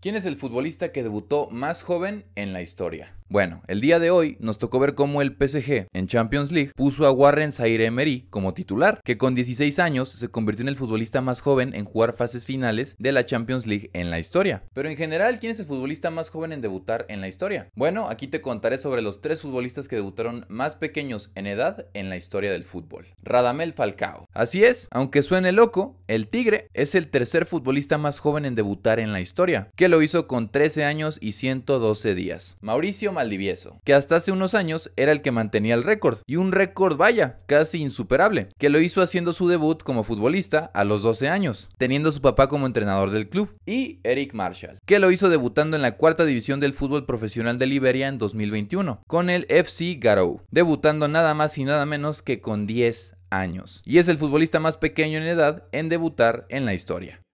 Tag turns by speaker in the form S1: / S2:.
S1: ¿Quién es el futbolista que debutó más joven en la historia? Bueno, el día de hoy nos tocó ver cómo el PSG en Champions League puso a Warren Zaire Emery como titular, que con 16 años se convirtió en el futbolista más joven en jugar fases finales de la Champions League en la historia. Pero en general, ¿quién es el futbolista más joven en debutar en la historia? Bueno, aquí te contaré sobre los tres futbolistas que debutaron más pequeños en edad en la historia del fútbol. Radamel Falcao. Así es, aunque suene loco, el Tigre es el tercer futbolista más joven en debutar en la historia lo hizo con 13 años y 112 días. Mauricio Maldivieso, que hasta hace unos años era el que mantenía el récord, y un récord vaya, casi insuperable, que lo hizo haciendo su debut como futbolista a los 12 años, teniendo su papá como entrenador del club, y Eric Marshall, que lo hizo debutando en la cuarta división del fútbol profesional de Liberia en 2021, con el FC Garou, debutando nada más y nada menos que con 10 años. Y es el futbolista más pequeño en edad en debutar en la historia.